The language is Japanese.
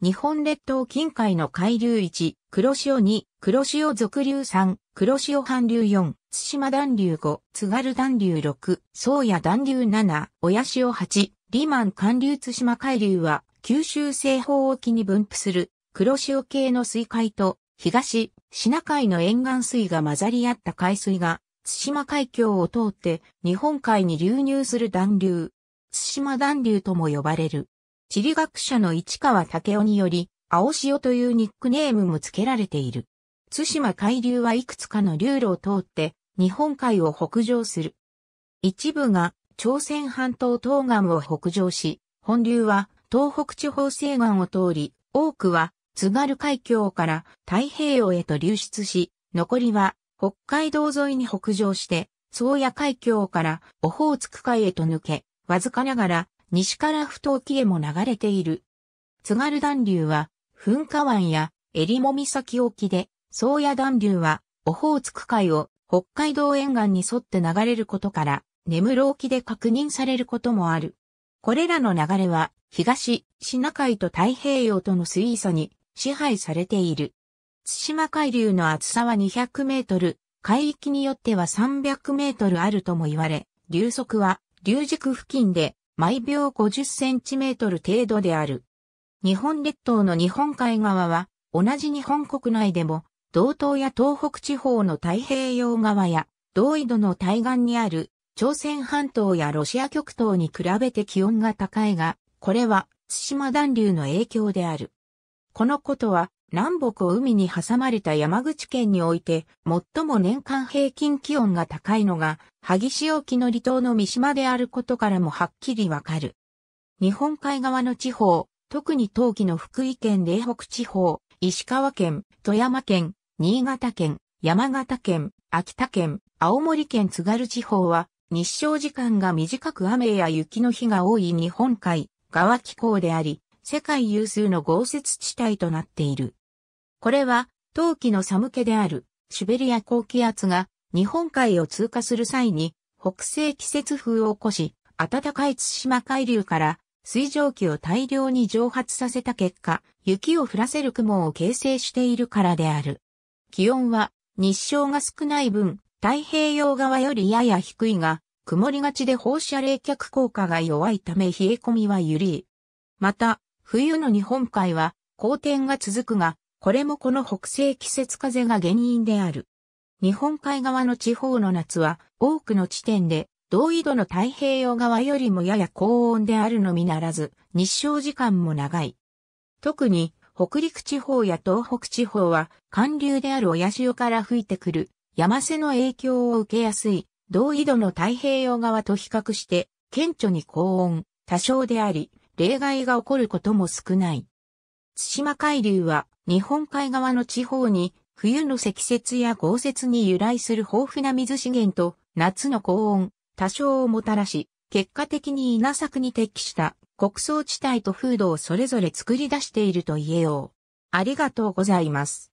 日本列島近海の海流1、黒潮2、黒潮続流3、黒潮半流4、津島暖流5、津軽暖流6、宗谷暖流7、親潮8、リマン寒流津島海流は、九州西方沖に分布する、黒潮系の水海と、東、シナ海の沿岸水が混ざり合った海水が、津島海峡を通って、日本海に流入する暖流、津島暖流とも呼ばれる。地理学者の市川武夫により、青潮というニックネームも付けられている。津島海流はいくつかの流路を通って日本海を北上する。一部が朝鮮半島東岸を北上し、本流は東北地方西岸を通り、多くは津軽海峡から太平洋へと流出し、残りは北海道沿いに北上して、宗谷海峡からオホーツク海へと抜け、わずかながら西から不当木へも流れている。津軽暖流は、噴火湾や襟も岬沖で、宗谷暖流は、オホーツク海を北海道沿岸に沿って流れることから、根室沖で確認されることもある。これらの流れは、東、シナ海と太平洋との水位差に支配されている。津島海流の厚さは200メートル、海域によっては300メートルあるとも言われ、流速は、流軸付近で毎秒50センチメートル程度である。日本列島の日本海側は、同じ日本国内でも、道東や東北地方の太平洋側や、同緯度の対岸にある、朝鮮半島やロシア極東に比べて気温が高いが、これは、津島暖流の影響である。このことは、南北を海に挟まれた山口県において、最も年間平均気温が高いのが、萩市沖の離島の三島であることからもはっきりわかる。日本海側の地方、特に冬季の福井県嶺北地方、石川県、富山県、新潟県、山形県、秋田県、青森県津軽地方は、日照時間が短く雨や雪の日が多い日本海、側気候であり、世界有数の豪雪地帯となっている。これは、冬季の寒気である、シベリア高気圧が、日本海を通過する際に、北西季節風を起こし、暖かい津島海流から、水蒸気を大量に蒸発させた結果、雪を降らせる雲を形成しているからである。気温は、日照が少ない分、太平洋側よりやや低いが、曇りがちで放射冷却効果が弱いため冷え込みは緩い。また、冬の日本海は、好天が続くが、これもこの北西季節風が原因である。日本海側の地方の夏は多くの地点で同緯度の太平洋側よりもやや高温であるのみならず日照時間も長い。特に北陸地方や東北地方は寒流である親潮から吹いてくる山瀬の影響を受けやすい同緯度の太平洋側と比較して顕著に高温、多少であり例外が起こることも少ない。対馬海流は日本海側の地方に冬の積雪や豪雪に由来する豊富な水資源と夏の高温、多少をもたらし、結果的に稲作に適した国倉地帯と風土をそれぞれ作り出していると言えよう。ありがとうございます。